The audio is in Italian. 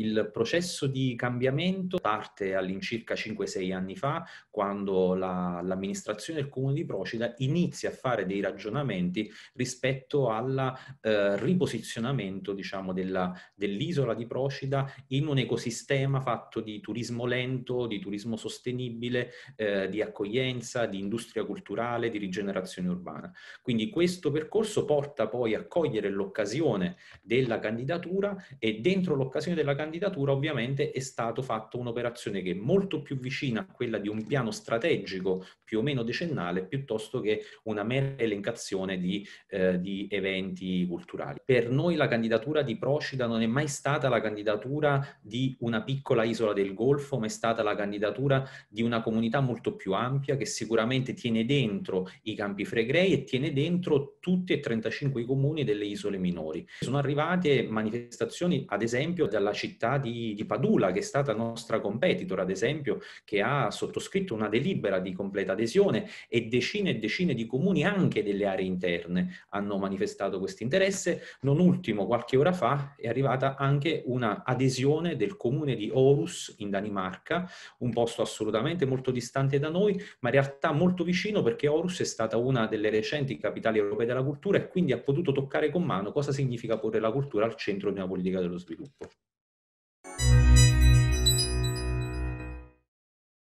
Il processo di cambiamento parte all'incirca 5-6 anni fa, quando la, l'amministrazione del comune di Procida inizia a fare dei ragionamenti rispetto al eh, riposizionamento diciamo, della, dell'isola di Procida in un ecosistema fatto di turismo lento, di turismo sostenibile, eh, di accoglienza, di industria culturale, di rigenerazione urbana. Quindi questo percorso porta poi a cogliere l'occasione della candidatura e dentro l'occasione della candidatura candidatura ovviamente è stato fatto un'operazione che è molto più vicina a quella di un piano strategico più o meno decennale piuttosto che una mera elencazione di, eh, di eventi culturali. Per noi la candidatura di Procida non è mai stata la candidatura di una piccola isola del Golfo, ma è stata la candidatura di una comunità molto più ampia che sicuramente tiene dentro i Campi fregrei e tiene dentro tutti e 35 i comuni delle isole minori. Sono arrivate manifestazioni, ad esempio, dalla città città di, di, Padula, che è stata nostra competitor, ad esempio, che ha sottoscritto una delibera di completa adesione e decine e decine di comuni anche delle aree interne hanno manifestato questo interesse. Non ultimo, qualche ora fa è arrivata anche una adesione del comune di Orus in Danimarca, un posto assolutamente molto distante da noi, ma in realtà molto vicino perché Orus è stata una delle recenti capitali europee della cultura e quindi ha potuto toccare con mano cosa significa porre la cultura al centro di una politica dello sviluppo.